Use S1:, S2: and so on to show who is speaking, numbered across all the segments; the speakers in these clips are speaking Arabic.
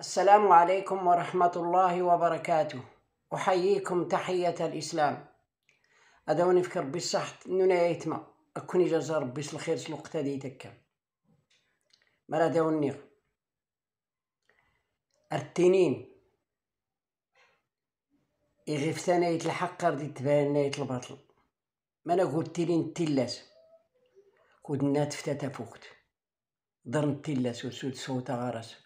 S1: السلام عليكم ورحمة الله وبركاته أحييكم تحية الإسلام أدوني فكر بالصحة نونا يتما أكوني جزا ربي الخير سلوقت هذه تكا مرا دوني التنين يغيف ثانية الحق ردي تبان الباطل ما أنا قلت تلين تلاس كود النات فتاتا فوقت درن تلاس وسود صوت غرس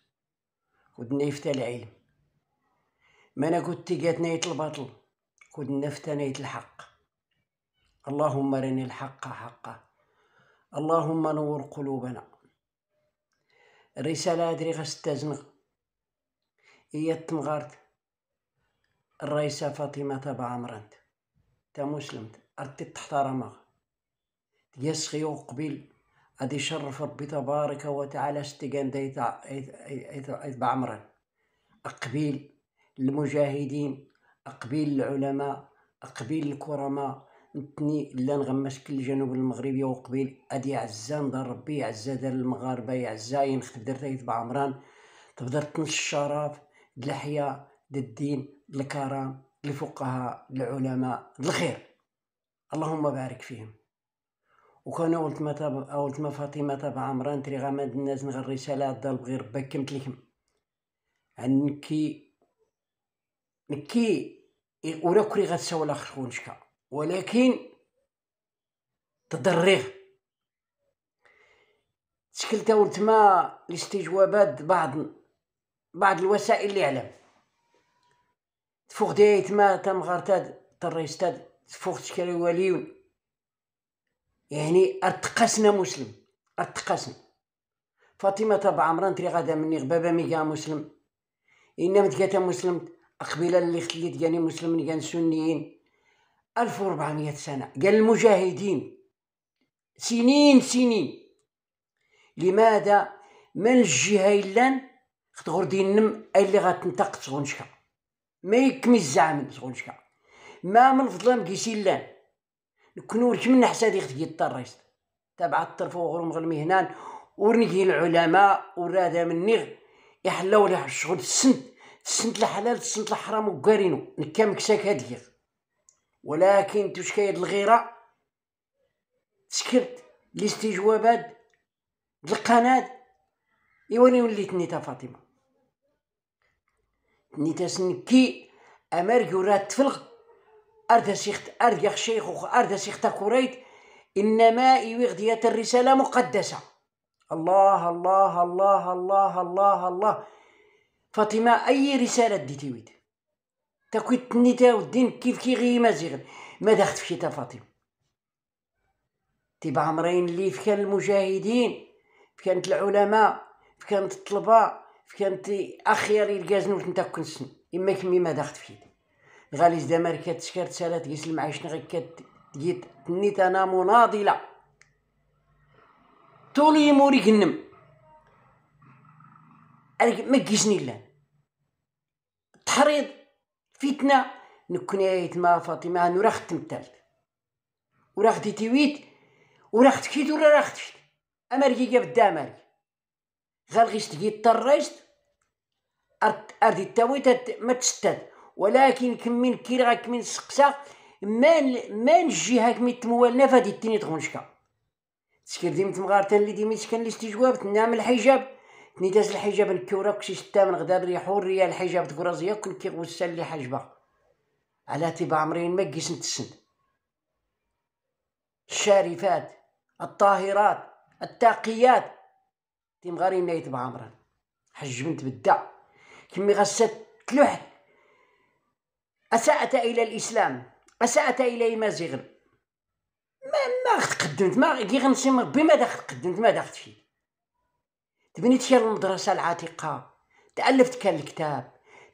S1: ودنا يفتى العلم ما انا كنت جات نايت الباطل كنت نفتا نايت الحق اللهم رني الحق حقه اللهم نور قلوبنا الرسالة هادري غستزنغ هي تمغارت الرئيسة فاطمة تبع عمرانت تا مسلمت أرتي تحترمها تيسخي قبيل أدي شرف ربي تبارك وتعالى استقان ايت بعمرا أقبيل المجاهدين أقبيل العلماء أقبيل الكرماء نتني لا نغمش كل جنوب المغربية وقبيل أدي عزان ندار ربي عزا دار المغاربة يعزا ينخدر تايت بعمران تبدا تنش الشرف دلحيا الدين الكرم الفقهاء العلماء الخير اللهم بارك فيهم وكان اولت ما تاب اولت ما فاطمه تابع عمران تري غامد الناس نغ رساله الضرب بغير ربك كمت لكم عنكي نكي ولا كري لا اخر نشكا ولكن تضريغ تشكلت ما الاستجوابات بعض بعض الوسائل اللي علم تفوق ديت ما غرتاد تريستاد تفوق تشكري وليون يعني ارتقاسنا مسلم ارتقاسنا فاطمة تبع عمران تري غادا مني غبابة ميقا مسلم إنما تقاتا مسلم قبيلة اللي خليت قاني مسلم كان سنيين وربعمية سنة قال المجاهدين سنين سنين لماذا من الجهة إلا خطغور دين نم اللي غتنتقد صغنشكا ما يكمي الزعم صغنشكا ما من فضلا كيسي لان كنور حساد حسادي خت الطريست تابع الطرف وغرم غلمي هنان ورنجي العلماء ورادا مني يحلاو له الشغل السنت السنت الحلال السنت الحرام وكارينو نكام كساك هادي ولكن تشكاية الغيرة سكرت الاستجوابات القناة إيواني وليت نيتا فاطمة نيتا سنكي أمارك ورات تفلغت أرد سيخت أرد يا شيخ أرد سيخت كوريت إنما يغدية الرسالة مقدسة الله الله الله الله الله الله فاطمة أي رسالة ديتي ويد تكويت نتا والدين كيف كي غي مازيغن ما دخت في شتا فاطمة تيبا عمرين اللي فكان المجاهدين كانت العلماء كانت الطلبة كانت أخيار الجازنوت نتا كنسن إما كمي ما دخت في يدي غاليز دماركات تشكر تسالات قيس المعيش غير كات تنيت انا مناضله طولي كنم انا ما كيشني لا تحريض فتنه نكون ايت ما فاطمه راه خدمت تالت وراه خديتي ويت ورا خدكيت ولا راه خدشت امريكي جاب الدامري غير غيشت كي طريشت ارد ارد التاويت ما تشتت ولكن كمين كيرا كمين سقسا مان مان الجهه كمين تموالنا فهادي تيني تخونشكا تسكر ديمت مغارتان اللي ديميت لي الاستجواب تنام الحجاب تنيتاس الحجاب الكورة كشي ستة من غدا ريحو الريال الحجاب تكورازيا كل كي غوسال لي حجبة على تيبا عمرين ما كيس نتسن الشارفات الطاهرات التاقيات تيم غاري نايت بعمران حجبنت بدا كمي غسات تلوحت اساءت الى الاسلام اساءت الى مزيغا ما ما تقدمت ما كي ما دخلت تقدمت ما دخلت فيه تبنيت شي المدرسه العتيقه تالفت كان الكتاب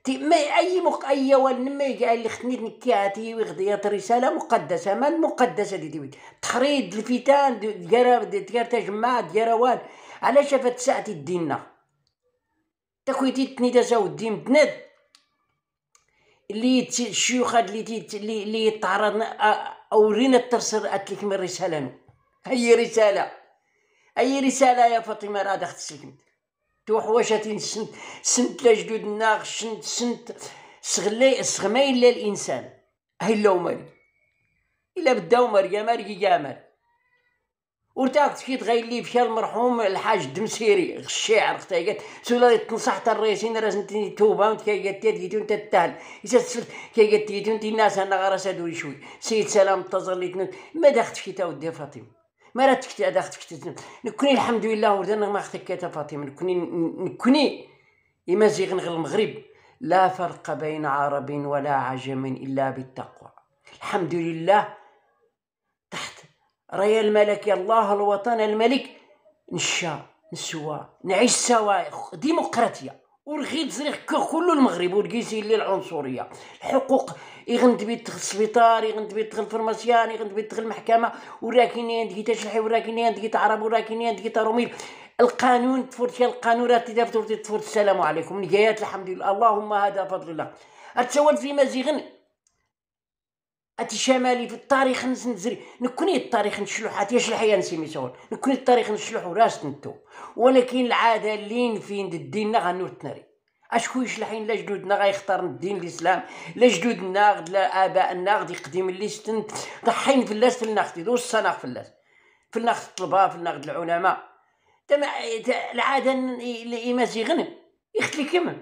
S1: ما اي مق اي ولد ما قال لي خدني نكياتي وغديات رساله مقدسه ما المقدسه دي دي تحريض الفتان ديال ديال تجمع ديال روان على شافت ساعتي ديننا تكويتي تنيدا زاو الدين بناد اللي الشيوخ اللي اللي يطهرن آه، اورينا الترسر اتلك من رساله هي رساله اي رساله يا فاطمه راه دخت سلكمت تو سنت سنت لا النار سنت سنت سغلي سغمايل الانسان هي لو مالي الا بداو مريم مريم ورتاقت كي اللي فيها المرحوم الحاج دمسيري الشاعر اختي قالت سولا تنصح تا الرئيسين راس نتي توبه انت كي قالت تجي انت تتهل كي قالت تيتو انت الناس انا غير سادوري شوي سيد سلام تزر لي ما داختش كي تا ودي فاطمه ما راتكت داختك نكوني الحمد لله وردنا ما اختك تا فاطمه نكوني نكوني يمازيغ غير المغرب لا فرق بين عرب ولا عجم الا بالتقوى الحمد لله راي الملك يا الله الوطن الملك نشا نسوا نعيش سوا ديمقراطيه ورغيت زريخ كل المغرب والكيسي اللي العنصريه الحقوق يغند بيت تدخل السبيطار يغند بيت تدخل الفرماسيان يغند بيت تدخل المحكمه وراكين عندك تشلحي وراكين عندك عرب وراكين عندك روميل القانون تفرتي القانون راه تفرت تفرتي السلام عليكم نجايات الحمد لله اللهم هذا فضل الله اتسول في مزيغن اتي شمالي في التاريخ نزري نكوني التاريخ حتى يش الحياة سول نكوني التاريخ نشلو راس نتو ولكن العادة لين فين ديننا غنور تنري اشكو يشلحين لا جدودنا غيختار الدين الاسلام لا جدودنا غد لا ابائنا غد يقدم اللي ستن ضحين في اللاس في الناخ يدوز الصناخ في اللاس في الناخ الطلبه في الناخ العلماء تما العاده اللي يمازي غنم يختلي راه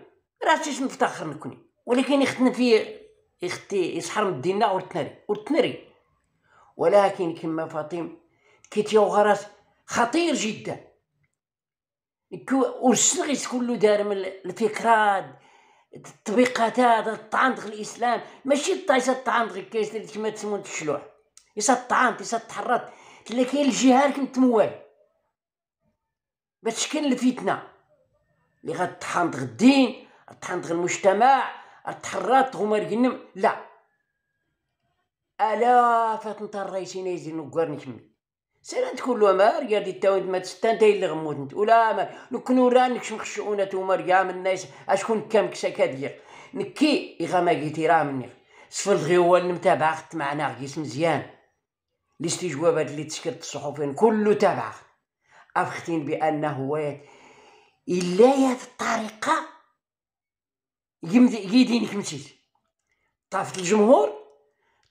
S1: راسي نفتخر نكوني ولكن يختن فيه يختي يسحر من ديننا ورتنري ورتنري ولكن كما فاطم كيتيو وغرس خطير جدا كو والسنغيس كله دار من الفكرات التطبيقات هذا الطعن الاسلام ماشي الطايسه الطعن داخل اللي كما تسمون الشلوح يسا الطعن يسا تحرط تلا كاين الجهار موال باش كاين الفتنه اللي غتطحن الدين غتطحن المجتمع التحرات هما رجنم لا الا فاتنت الرئيسين يزين وقار سيران سالنت كل مار رياضي التاوند ما تستا انت اللي غموت ولا ما نكونو رانك شمخشعونا توما ريام الناس اشكون كام كشاكادية نكي يغما جيتي راه مني سفل غيوال المتابعة خت معنا غيس مزيان الاستجوابات اللي تسكت الصحفيين كله تابع أفختين هو الا يا الطريقة يديني كمشيت طافت الجمهور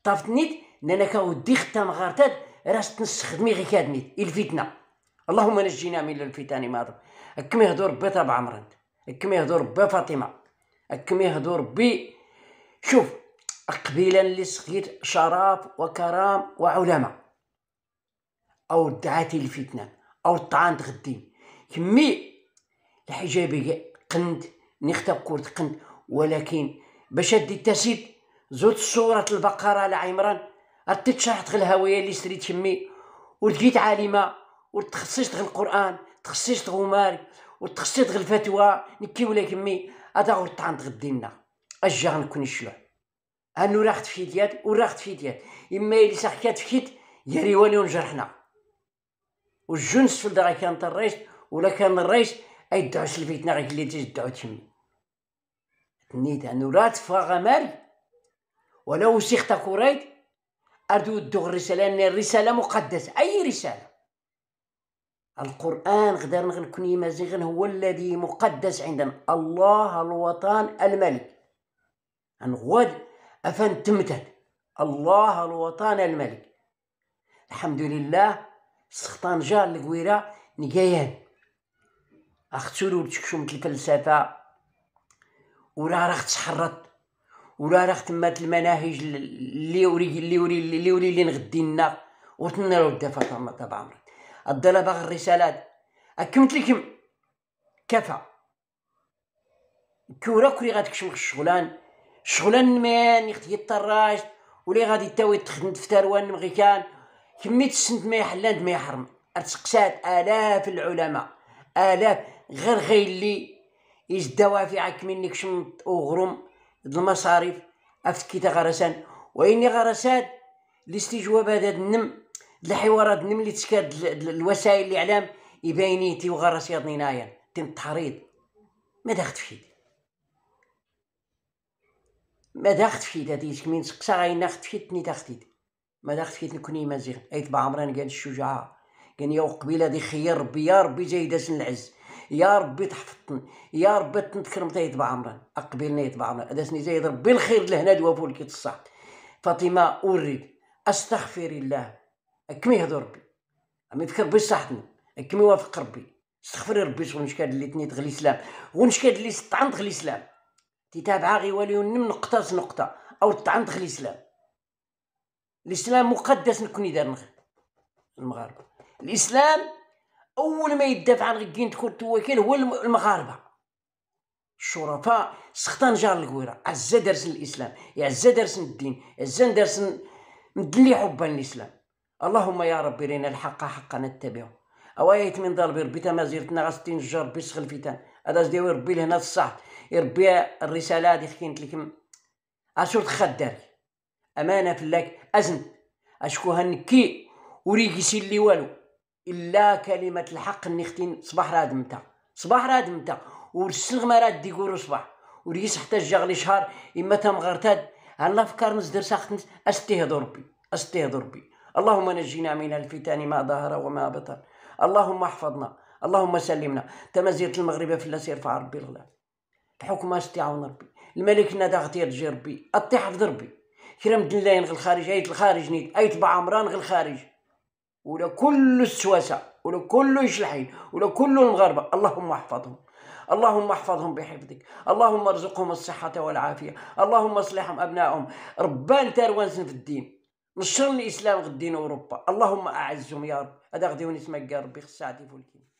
S1: طافت نيت انا كاودي خدام غارتاد راس تنس غير غي الفتنه اللهم نجينا من الفتن ما كما يهضر ربي طبع عمران كما يهضر ربي فاطمه كما يهضر ربي شوف قبيله اللي سخيت شرف وكرام وعلماء او دعاتي الفتنه او طعنت غدي كمي الحجابي قند نختار كورت قند ولكن باش ادي التسيد زوت سورة البقرة على عمران رديت شرحت الهوية اللي سريت شمي ولقيت عالمة وتخصصت غير القرآن تخصصت غمار وتخصصت غير الفتوى نكي ولا كمي هذا غير الطعن ديننا اجا غنكون الشلوع انو راخت في ديال وراخت في ديال اما اللي في فكيت يا ريواني ونجرحنا والجنس في كان الرئيس ولا كان الرئيس ايدعوش الفيتنا غير اللي تجدعو تشمي نيت انو رات فغمر ولو سيخت كوريد أردو الدغ رسالة الرسالة مقدسة أي رسالة القرآن غدر نكون مزيغن هو الذي مقدس عندنا الله الوطن الملك ان غود أفن تمتد الله الوطن الملك الحمد لله سخطان جار القويرة نقايان أختولو تشكشو مثل الفلسفة ولا راه تحرط ولا راه تمات المناهج اللي يوري اللي يوري اللي يوري اللي نغدي لنا وتنرو الدفا طبعا طبعا عمري الضربة غير الرسالات اكمت لكم كفى كورا كوري غتكشم الشغلان شغلان مان يختي الطراج ولي غادي تاوي تخدم دفتر وان مغي كان كمي ما يحلان ما يحرم ارتقسات الاف العلماء الاف غير غير اللي يجداوها في عك مني كشم وغرم المصاريف كيتا غرسان واني غرسان الاستجواب هذا النم الحوارات النم اللي تسكاد الوسائل الاعلام تي وغرس يضنينايا تم التحريض ما داخت في يدي ما داخت في يدي هذيك من سقسا غاينا ناخت في تني داخت في ما داخت في كوني مازيغ ايت بعمران قال الشجاعه قال يا قبيله دي خير ربي يا ربي سن العز يا ربي تحفظتن يا ربي تنذكر تا يتبع عمران اقبلنا يتبع عمران ادسني زايد ربي الخير لهنا دوافو لكي تصح فاطمه اريد استغفر الله كمي يهضر ربي عمي فكر بصحتنا صحتني كمي يوافق ربي استغفر ربي شغل نشكاد اللي تنيت غلي سلام ونشكاد اللي طعنت غلي سلام تابعه غي والي ونم نقطة نقطة او طعنت غلي سلام الاسلام مقدس نكون دار المغرب الاسلام اول ما يدافع عن غكين تكون التواكل هو المغاربه الشرفاء سختان جار القويره عزا دارسن الاسلام يا عزا دارسن الدين عزا دارسن مدلي حبا للاسلام اللهم يا ربي رينا الحق حقا نتبعه اوايت من ضرب ربي تما زيرتنا ستين الجار ربي سخ الفتن هذا ديوي ربي لهنا الصح يربي الرساله هذه خكينت لكم اشور تخدر امانه فلاك ازن اشكوها نكي وريكي سي اللي والو الا كلمه الحق نختين صباح راد دمتا صباح راد دمتا ورسلغ ما راه ديكورو صباح وريس حتى جاغلي شهر اما تمغرتاد هلا فكار نزدر ساخت استهد ربي استهد ربي اللهم نجينا من الفتن ما ظهر وما بطن اللهم احفظنا اللهم سلمنا تمزيت المغرب في الأسير في ربي الغلا بحكم استعون ربي الملك نادى غتير جي ربي الطيح في ربي كرم دلاين غل الخارج ايت الخارج نيت ايت بعمران غل الخارج ولا كل السواسة ولا كل الشلحين ولا كل المغاربة اللهم احفظهم اللهم احفظهم بحفظك اللهم ارزقهم الصحة والعافية اللهم اصلحهم أبنائهم ربان تاروانسن في الدين نشر الإسلام غدين أوروبا اللهم أعزهم يا رب هذا غدي ونسمع يا ربي خصاتي فولكين